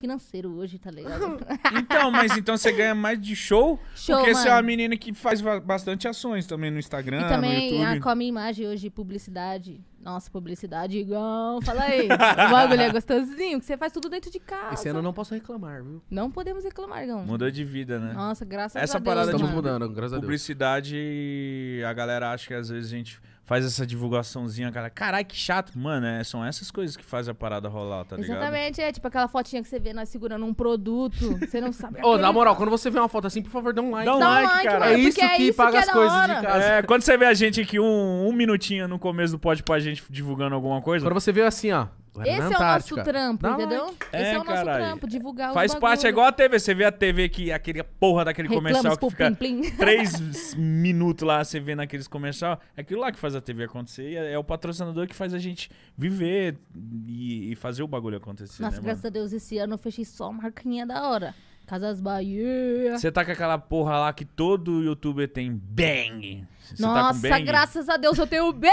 financeiro hoje, tá ligado? então, mas então você ganha mais de show, show porque mano. você é uma menina que faz bastante ações também no Instagram, e também, no YouTube. minha imagem hoje, publicidade. Nossa, publicidade igual. Fala aí. o bagulho é gostosinho, que você faz tudo dentro de casa. Esse ano eu não posso reclamar, viu? Não podemos reclamar, Gão. Mudou de vida, né? Nossa, graças Essa a Deus. Essa parada de mudando, graças a Deus. Publicidade, a galera acha que às vezes a gente faz essa divulgaçãozinha, cara. Caralho, que chato. Mano, é, são essas coisas que fazem a parada rolar, tá ligado? Exatamente, é tipo aquela fotinha que você vê nós segurando um produto. Você não sabe. Ô, na moral, quando você vê uma foto assim, por favor, dá um like. Dá um, dá um like, like, cara. é isso é que é isso paga que é as coisas de casa. É, quando você vê a gente aqui um, um minutinho no começo do pod pra gente divulgando alguma coisa. Quando você vê assim, ó. Esse é o nosso trampo, Dá entendeu? Like. Esse é, é o nosso carai. trampo, divulgar Faz bagulho. parte, é igual a TV. Você vê a TV que aquele porra daquele comercial que fica plim, plim. três minutos lá, você vê naqueles comercial. É aquilo lá que faz a TV acontecer. é, é o patrocinador que faz a gente viver e, e fazer o bagulho acontecer. Nossa, né, graças mano? a Deus, esse ano eu fechei só a marquinha da hora. Casas Bahia. Você tá com aquela porra lá que todo youtuber tem bang. Cê tá Nossa, tá bang? graças a Deus eu tenho bang!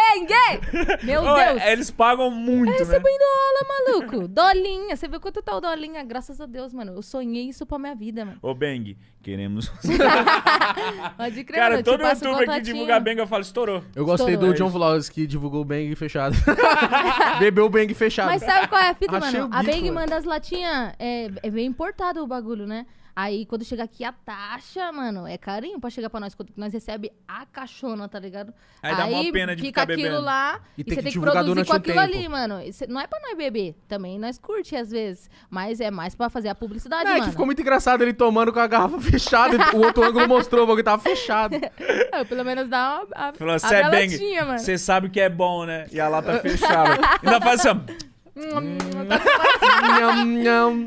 Meu é, Deus! Eles pagam muito, é, recebo né? em dólar, maluco. Dolinha. Você viu quanto tá o dolinha? Graças a Deus, mano. Eu sonhei isso pra minha vida, mano. Ô, bang, queremos... Pode crer, Cara, todo youtuber que divulga bang, eu falo, estourou. Eu gostei estourou. do John Vlogs, que divulgou o bang fechado. Bebeu o bang fechado. Mas sabe qual é a fita, Achei mano? A bang mano. manda as latinhas... É, é bem importado o bagulho, né? Aí quando chega aqui a taxa, mano, é carinho pra chegar pra nós. Quando nós recebe a caixona, tá ligado? Aí, dá uma pena de fica ficar aquilo lá e, tem você que tem que produzir com um aquilo tempo. ali, mano. não é pra nós beber. Também nós curte às vezes. Mas é mais pra fazer a publicidade, Não, é mano. que ficou muito engraçado ele tomando com a garrafa fechada. o outro ângulo mostrou o tava fechado. É, pelo menos dá uma a, Falou, você é bem. Você sabe o que é bom, né? E a lata fechada. Ainda faz assim, Hum.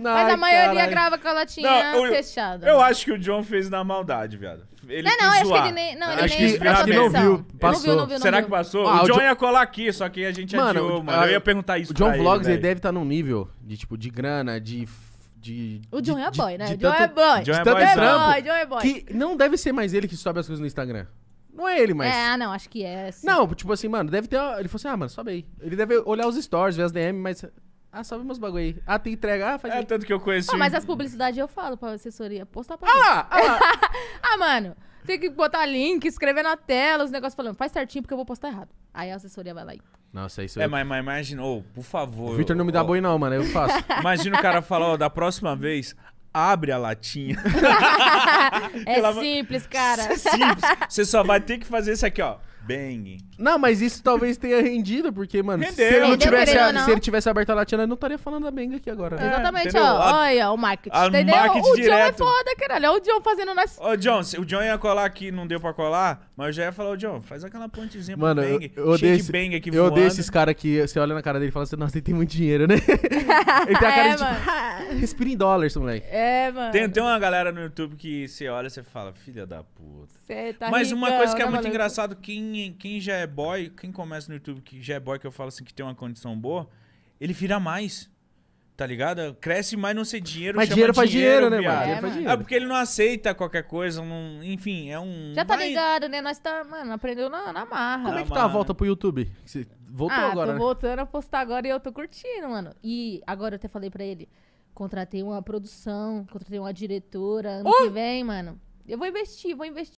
Tá Mas a maioria caralho. grava com a latinha não, eu, fechada. Eu acho que o John fez na maldade, viado. Ele não, não, acho que ele nem. Não, ele acho nem que não viu. Passou. Não viu, não viu, Será viu. que passou? Ah, o, John, ia colar aqui, só que a gente mano, adiou, mano. Eu ia perguntar isso. O John Vlogs ele, ele deve estar tá num nível de tipo de grana, de de, o John de, é boy, né? De John é tanto, é boy. John é boy, trampo, é boy, John é boy. Que não deve ser mais ele que sobe as coisas no Instagram. Não é ele, mas. É, ah, não, acho que é. Assim. Não, tipo assim, mano, deve ter. Ele falou assim, ah, mano, sobe aí. Ele deve olhar os stories, ver as DM, mas. Ah, sobe meus bagulho aí. Ah, tem entrega? Ah, faz É, aí. tanto que eu conheço. Ah, mas as publicidades eu falo pra assessoria. Postar pra. Ah, ah, ah, ah, mano. Tem que botar link, escrever na tela, os negócios falando, faz certinho porque eu vou postar errado. Aí a assessoria vai lá e. Nossa, isso é. É, mas, imagina, ô, por favor. O Victor não me dá oh, boi, não, mano, eu faço. Imagina o cara falar, ó, da próxima vez, abre a latinha. é simples, cara. É simples. Você só vai ter que fazer isso aqui, ó. Bang. Não, mas isso talvez tenha rendido, porque, mano, Rendeu. se ele, não tivesse, a, não. se ele tivesse aberto a latinha, ele não estaria falando da Bang aqui agora. É, Exatamente, entendeu? ó. Olha, o marketing. entendeu? Marketing o direto. John é foda, caralho. Olha o John fazendo nós. Ô, John, o John ia colar aqui, não deu pra colar, mas eu já ia falar, ô, John, faz aquela pontezinha mano, Bang. Eu, eu esse, Bang aqui Eu odeio esses caras que você olha na cara dele e fala assim, nossa, ele tem muito dinheiro, né? ele tem a cara é, de tipo, Respira em dólares, moleque. É, mano. Tem, tem uma galera no YouTube que você olha e você fala, filha da puta. Você tá Mas uma coisa que é né, muito engraçado, quem, quem já é boy, quem começa no YouTube que já é boy, que eu falo assim, que tem uma condição boa, ele vira mais. Tá ligado? Cresce mais não ser dinheiro. Mas dinheiro faz dinheiro, dinheiro, né, mano? É, é, porque ele não aceita qualquer coisa, não... enfim, é um. Já tá ligado, né? Nós tá, mano, aprendeu na, na marra. Como é que tá a volta pro YouTube? Você voltou ah, agora? Tô né? voltando a postar agora e eu tô curtindo, mano. E agora eu até falei pra ele. Contratei uma produção, contratei uma diretora. Ano que vem, mano. Eu vou investir, vou investir.